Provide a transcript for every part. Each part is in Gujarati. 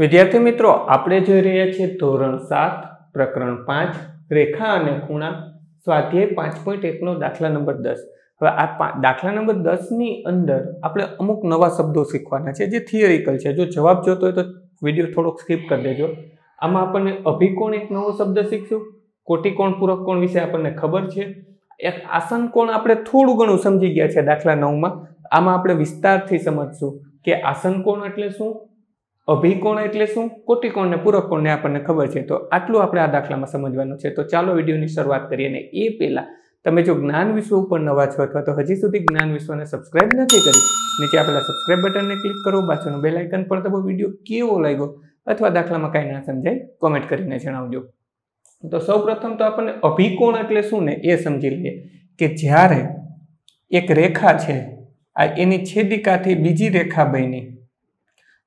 વિદ્યાર્થી મિત્રો આપણે જોઈ રહ્યા છીએ ધોરણ સાત પ્રકરણ પાંચ રેખા અને ખૂણા સ્વાધ્યાય પાંચ પોઈન્ટ એકનો દાખલા નંબર દસ હવે આ દાખલા નંબર દસની અંદર આપણે અમુક નવા શબ્દો શીખવાના છે જે થિયરિકલ છે જો જવાબ જોતો હોય તો વિડીયો થોડોક સ્કીપ કરી દેજો આમાં આપણને અભિકોણ એક નવો શબ્દ શીખશું કોટિકોણ પૂરક કોણ વિશે આપણને ખબર છે એક આસન કોણ આપણે થોડું ઘણું સમજી ગયા છે દાખલા નવમાં આમાં આપણે વિસ્તારથી સમજશું કે આસન કોણ એટલે શું અભિકોણ એટલે શું કોટિકોણ ને પૂરકોણને આપણને ખબર છે તો આટલું આપણે આ દાખલામાં સમજવાનું છે તો ચાલો વિડીયોની શરૂઆત કરીએ અને એ પહેલાં તમે જો જ્ઞાન વિશ્વ ઉપર નવા છો અથવા તો હજી સુધી જ્ઞાન વિશ્વને સબસ્ક્રાઈબ નથી કર્યું નીચે આપેલા સબસ્ક્રાઈબ બટનને ક્લિક કરો પાછળનું બેલ આઇકન પર તમે વિડીયો કેવો લાગ્યો અથવા દાખલામાં કાંઈ ના સમજાય કોમેન્ટ કરીને જણાવજો તો સૌ તો આપણને અભિકોણ એટલે શું ને એ સમજી લઈએ કે જ્યારે એક રેખા છે આ એની છેદિકાથી બીજી રેખા બની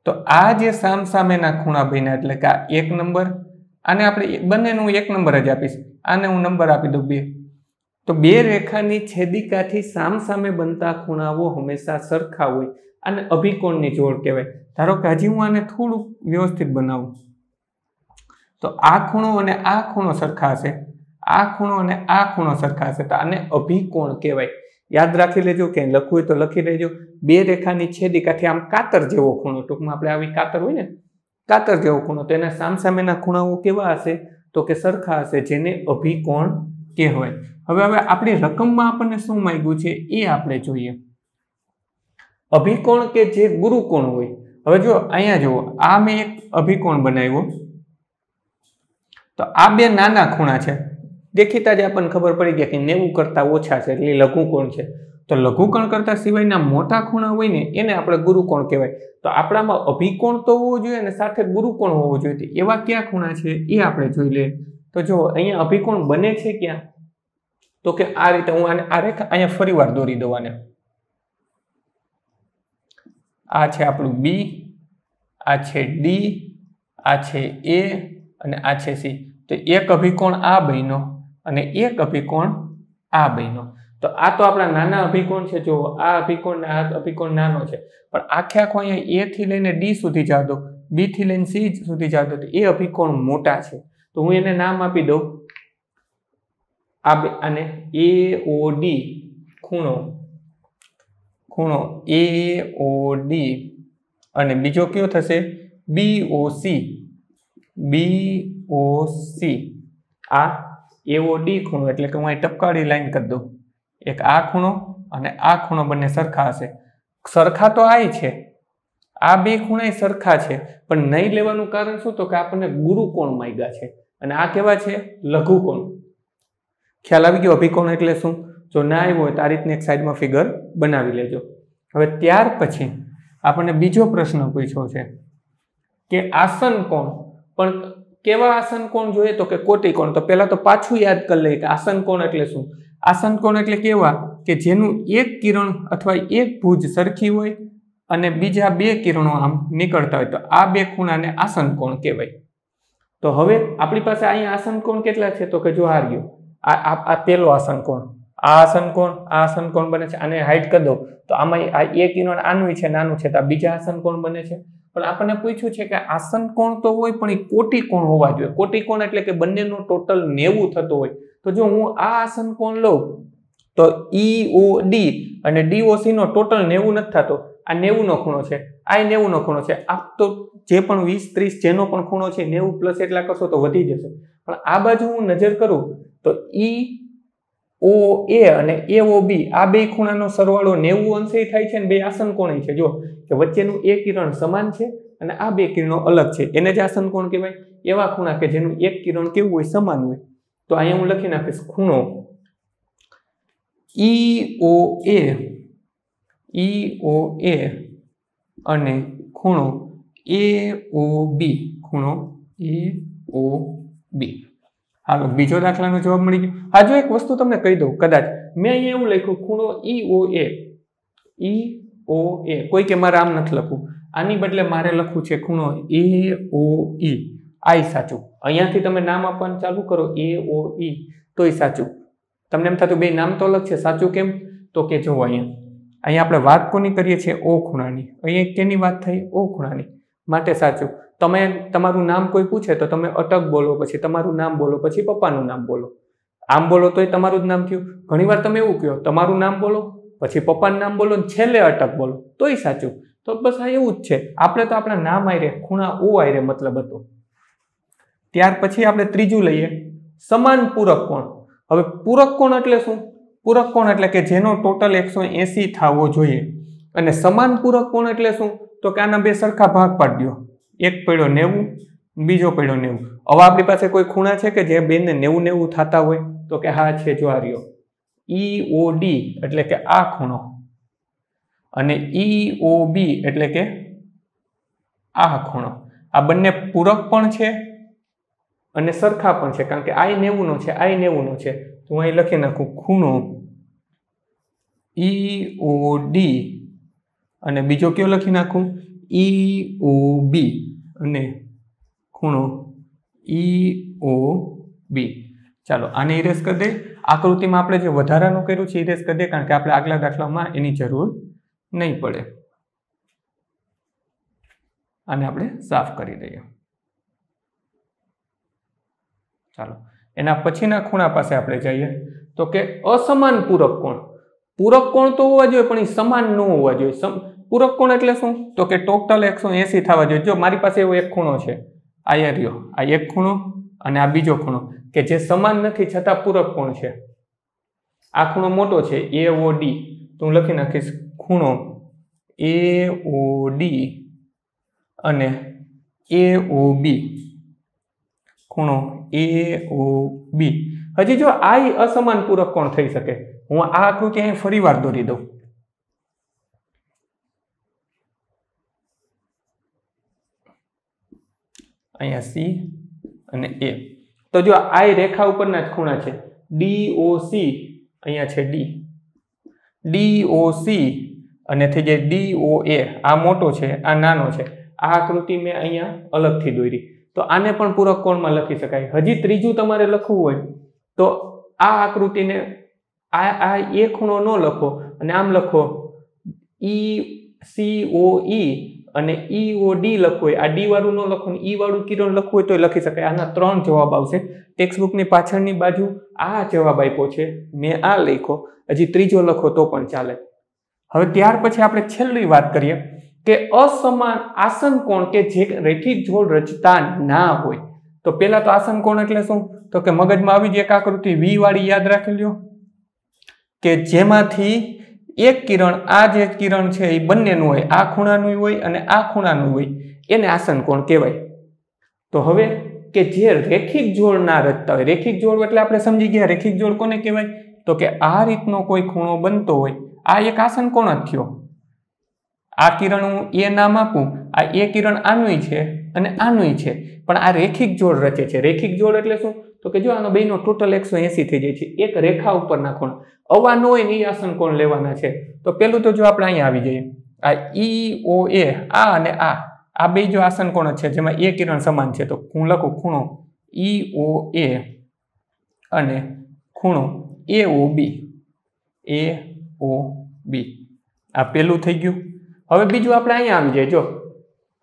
તો આ જે સામ સામેના ખૂણા ખૂણાભીના એટલે કે આ એક નંબર આને આપણે બંનેનું એક નંબર જ આપીશ આને હું નંબર આપી દઉં બે તો બે રેખાની છેદિકાથી સામે બનતા ખૂણાઓ હંમેશા સરખા હોય અને અભિકોણની જોડ કહેવાય ધારો કે હજી હું આને થોડુંક વ્યવસ્થિત બનાવું તો આ ખૂણો અને આ ખૂણો સરખા હશે આ ખૂણો અને આ ખૂણો સરખા હશે તો આને અભિકોણ કહેવાય યાદ રાખી લેજો કે લખવું હોય તો લખી લેજો બે રેખાની છેદી કાંઠે આમ કાતર જેવો ખૂણો ટૂંકમાં આપણે આવી કાતર હોય ને કાતર જેવો ખૂણો તો એના સામસામેના ખૂણાઓ કેવા હશે તો કે સરખા હશે જેને અભિકોણ કહેવાય હવે હવે આપણી રકમમાં આપણને શું માંગ્યું છે એ આપણે જોઈએ અભિકોણ કે જે ગુરુકોણ હોય હવે જો અહીંયા જુઓ આ મેં એક અભિકોણ બનાવ્યો તો આ બે નાના ખૂણા છે દેખીતા જ આપણને ખબર પડી ગયા કે નેવું કરતાં ઓછા છે એટલે લઘુકોણ છે તો લઘુકોણ કરતાં સિવાયના મોટા ખૂણા હોય ને એને આપણે ગુરુકોણ કહેવાય તો આપણામાં અભિકોણ તો હોવો જોઈએ અને સાથે ગુરુકોણ હોવો જોઈએ એવા કયા ખૂણા છે એ આપણે જોઈ લઈએ તો જો અહીંયા અભિકોણ બને છે ક્યાં તો કે આ રીતે હું આને આ રેખા અહીંયા ફરીવાર દોરી દેવાને આ છે આપણું બી આ છે ડી આ છે એ અને આ છે સી તો એક અભિકોણ આ બન્યો અને એક અભિકોણ આ બન્યો તો આ તો આપણા નાના અભિકોણ છે જો આ અભિકોણ આ અભિકોણ નાનો છે પણ આખે આખો અહીંયા એ થી લઈને ડી સુધી જાતો બી થી લઈને સી સુધી જાતો તો એ અભિકોણ મોટા છે તો હું એને નામ આપી દઉં આ આને એ ઓ ડી ખૂણો ખૂણો એ ઓ ડી અને બીજો કયો થશે બી O C B O C આ એવો ડી ખૂણો એટલે કે હું અહીં ટપકાળી લાઈન કરી દઉં એક આ ખૂણો અને આ ખૂણો બંને સરખા હશે સરખા તો આ છે આ બે ખૂણા સરખા છે પણ નહીં લેવાનું કારણ શું તો કે આપણને ગુરુકોણ માગ્યા છે અને આ કેવા છે લઘુકોણ ખ્યાલ આવી ગયો અભિકોણ એટલે શું જો ના આવ્યો હોય તો આ રીતની એક સાઈડમાં ફિગર બનાવી લેજો હવે ત્યાર પછી આપણને બીજો પ્રશ્ન પૂછ્યો છે કે આસન કોણ પણ કેવા આસન કોણ જોઈએ તો કે કોટી કોણ તો પહેલાં તો પાછું યાદ કરી લઈએ કે આસન કોણ એટલે શું આસન કોણ એટલે કેવા કે જેનું એક કિરણ અથવા એક ભુજ સરખી હોય અને બીજા બે કિરણો આમ નીકળતા હોય તો આ બે ખૂણાને આસન કોણ કહેવાય તો હવે આપણી પાસે અહીંયા આસન કોણ કેટલા છે તો કે જો આ રહ્યો આ આ પેલો આસન કોણ આ આસન કોણ આ આસન કોણ બને છે આને હાઈટ કરી દો તો આમાં આ એક કિરણ આનું છે નાનું છે તો આ બીજા આસન કોણ બને છે પણ આપણને પૂછ્યું છે કે આસન કોણ તો હોય પણ એ કોટી કોણ હોવા જોઈએ કોટી કોણ એટલે કે બંનેનું ટોટલ નેવું થતું હોય તો જો હું આ આસન કોણ લઉં તો ઈ ઓ ડી અને ડીઓસી નો ટોટલ નેવું નથી થતો આ નેવુંનો ખૂણો છે આ નેવુંનો ખૂણો છે આ તો જે પણ વીસ ત્રીસ જેનો પણ ખૂણો છે નેવું પ્લસ એટલા કરશો તો વધી જશે પણ આ બાજુ હું નજર કરું તો ઈ e, ઓ એ અને એ ઓ બી આ બે ખૂણાનો સરવાળો નેવું અંશે થાય છે અને બે આસન કોણે છે જો કે વચ્ચેનું એ કિરણ સમાન છે અને આ બે કિરણો અલગ છે એને જ આસન કોણ કહેવાય એવા ખૂણા કે જેનું એક કિરણ કેવું હોય સમાન હોય તો અહીંયા હું લખી નાખીશ ખૂણો ઈ ઓ એ ઈ ઓ એ અને ખૂણો એ ઓ બી ખૂણો એ ઓ બી હાલો બીજો દાખલાનો જવાબ મળી ગયો હજુ એક વસ્તુ તમને કહી દઉં કદાચ મેં અહીંયા એવું લખ્યું ખૂણો ઈ ઓ એ ઈ ઓ એ કોઈ કે મારે આમ નથી લખવું આની બદલે મારે લખવું છે ખૂણો એ ઓ ઈ આઈ સાચું અહીંયાથી તમે નામ આપવાનું ચાલુ કરો એ e ઓ ઈ e. તોય સાચું તમને એમ થતું બે નામ તો અલગ છે સાચું કેમ તો કે જો અહીંયા અહીંયા આપણે વાત કોની કરીએ છીએ ઓ ખૂણાની અહીંયા કેની વાત થઈ ઓ ખૂણાની માટે સાચું તમે તમારું નામ કોઈ પૂછે તો તમે અટક બોલો પછી તમારું નામ બોલો પછી પપ્પાનું નામ બોલો આમ બોલો તો એ તમારું જ નામ થયું ઘણીવાર તમે એવું કહો તમારું નામ બોલો પછી પપ્પાનું નામ બોલો ને છેલ્લે અટક બોલો તોય સાચું તો બસ આ એવું જ છે આપણે તો આપણા નામ આવી આયરે ખૂણા ઓ આયરે મતલબ હતો ત્યાર પછી આપણે ત્રીજું લઈએ સમાન પૂરક કોણ હવે પૂરક કોણ એટલે શું પૂરક કોણ એટલે કે જેનો ટોટલ એકસો એંસી થવો જોઈએ અને સમાન પૂરક કોણ એટલે શું તો કે આના બે સરખા ભાગ પાડ્યો એક પડ્યો નેવું બીજો પડ્યો નેવું હવે આપણી પાસે કોઈ ખૂણા છે કે જે બેને નેવું નેવું થતા હોય તો કે હા છે જો આ ઈ ઓ ડી એટલે કે આ ખૂણો અને ઈ ઓ બી એટલે કે આ ખૂણો આ બંને પૂરક પણ છે અને સરખા પણ છે કારણ કે આઈ નેવુંનો છે આઈ નેવુંનો છે તો હું અહીં લખી નાખું ખૂણો ઈ ઓ ડી અને બીજો કયો લખી નાખું ઈ ઓ બી અને ખૂણો ઈ ઓ બી ચાલો આને ઇરેઝ કરી દે આકૃતિમાં આપણે જે વધારાનું કર્યું છે ઇરેઝ કરી દે કારણ કે આપણે આગલા દાખલામાં એની જરૂર નહીં પડે આને આપણે સાફ કરી દઈએ ચાલો એના પછીના ખૂણા પાસે આપણે જઈએ તો કે અસમાન પૂરક કોણ પૂરક કોણ તો હોવા જોઈએ પણ એ સમાન ન હોવા જોઈએ પૂરક કોણ એટલે શું તો કે ટોટલ એકસો એંસી થવા જોઈએ જો મારી પાસે એવો એક ખૂણો છે આ રહ્યો આ એક ખૂણો અને આ બીજો ખૂણો કે જે સમાન નથી છતાં પૂરક કોણ છે આ ખૂણો મોટો છે એ ઓ ડી તો હું લખી નાખીશ ખૂણો એ ઓ ડી અને એ ઓ બી ખૂણો એ ઓ બી હજી જો આ અસમાન પૂરક કોણ થઈ શકે હું આ આકૃતિ અહીં ફરીવાર દોરી દઉં અહીંયા સી અને એ તો જો આ રેખા ઉપરના જ ખૂણા છે સી અહીંયા છે ડી સી અને થઈ જાય ડીઓ એ આ મોટો છે આ નાનો છે આ આકૃતિ મેં અહીંયા અલગથી દોરી તો આને પણ પૂરક કોણમાં લખી શકાય હજી ત્રીજું તમારે લખવું હોય તો આ આકૃતિને આ આ એ ખૂણો ન લખો અને આમ લખો ઈ સી ઓ ઈ અને ઈ ઓ ડી લખવું હોય આ ડી વાળું ન લખવું ઈ e વાળું કિરણ લખવું હોય તો લખી શકાય આના ત્રણ જવાબ આવશે ટેક્સ્ટબુકની પાછળની બાજુ આ જવાબ આપ્યો છે મેં આ લખો હજી ત્રીજો લખો તો પણ ચાલે હવે ત્યાર પછી આપણે છેલ્લી વાત કરીએ કે અસમાન આસન કોણ કે જે રેખિત જોડ રચતા ના હોય તો પહેલા તો આસન કોણ એટલે શું તો કે મગજમાં આવી જ એક આકૃતિ વી વાળી યાદ રાખી લ્યો કે જેમાંથી એક કિરણ આ જે કિરણ છે એ બંનેનું હોય આ ખૂણાનું હોય અને આ ખૂણાનું હોય એને આસન કોણ કહેવાય તો હવે કે જે રેખિક જોડ ના રચતા હોય રેખિક જોડ એટલે આપણે સમજી ગયા રેખિક જોડ કોને કહેવાય તો કે આ રીતનો કોઈ ખૂણો બનતો હોય આ એક આસન કોણ જ થયો આ કિરણ હું એ નામ આપું આ એ કિરણ આનુંય છે અને આનુંય છે પણ આ રેખિક જોડ રચે છે રેખિક જોડ એટલે શું તો કે જો આનો બેનો ટોટલ એકસો એંસી થઈ જાય છે એક રેખા ઉપરના ખૂણ અવાનો હોય ને એ આસન કોણ લેવાના છે તો પેલું તો જો આપણે અહીંયા આવી જઈએ આ ઈ ઓ એ આ અને આ આ બે જો આસન કોણ છે જેમાં એ કિરણ સમાન છે તો હું લખું ખૂણો ઈ ઓ એ અને ખૂણો એ ઓ બી એ ઓ બી આ પેલું થઈ ગયું હવે બીજું આપણે અહીંયા આવી જાય જો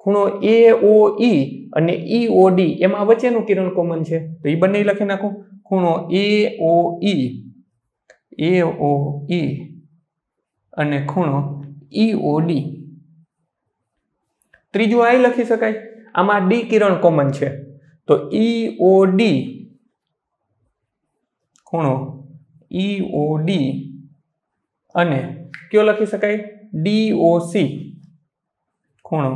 ખૂણો એ ઓ ઈ અને ઈ e ઓડી એમાં વચ્ચેનું કિરણ કોમન છે તો એ બંને લખી નાખો ખૂણો એ ઓ ઈ એ ઓ ઈ અને ખૂણો ઈ e ઓડી ત્રીજું આઈ લખી શકાય આમાં ડી કિરણ કોમન છે તો ઈ ઓ ડી ખૂણો ઈ ઓ ડી અને કયો લખી શકાય ડી ડીઓસી ખૂણો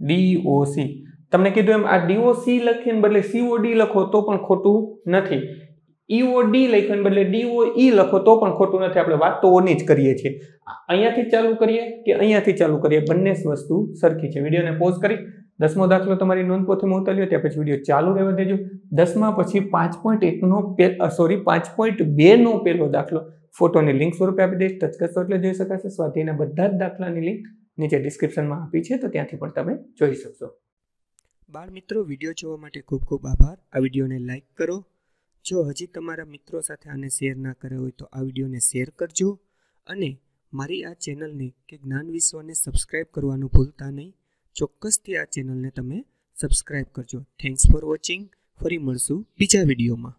ડી ઓ સી તમને કીધું એમ આ ડીઓસી લખીને બદલે સીઓડી લખો તો પણ ખોટું નથી ઈઓડી e લખીને બદલે ડીઓ ઈ e લખો તો પણ ખોટું નથી આપણે વાત તો ઓની જ કરીએ છીએ અહીંયાથી ચાલુ કરીએ કે અહીંયાથી ચાલુ કરીએ બંને વસ્તુ સરખી છે વિડીયોને પોઝ કરી દસમો દાખલો તમારી નોંધપોથીમાં ઉતાર્યો ત્યાં પછી વિડીયો ચાલુ રહેવા દેજો દસમા પછી પાંચ પોઈન્ટ એકનો સોરી પાંચ પોઈન્ટ બેનો પહેલો દાખલો ફોટોની લિંક સ્વરૂપે આપી દઈશ ટચ કરશો એટલે જોઈ શકાશે સ્વાધ્યાયના બધા જ દાખલાની લિંક નીચે ડિસ્ક્રિપ્શનમાં આપી છે તો ત્યાંથી પણ તમે જોઈ શકશો બાળ મિત્રો વિડીયો જોવા માટે ખૂબ ખૂબ આભાર આ વિડીયોને લાઇક કરો જો હજી તમારા મિત્રો સાથે આને શેર ના કર્યો હોય તો આ વિડીયોને શેર કરજો અને મારી આ ચેનલને કે જ્ઞાન વિશ્વને સબસ્ક્રાઇબ કરવાનું ભૂલતા નહીં ચોક્કસથી આ ચેનલને તમે સબસ્ક્રાઇબ કરજો થેન્ક્સ ફોર વોચિંગ ફરી મળશું બીજા વિડીયોમાં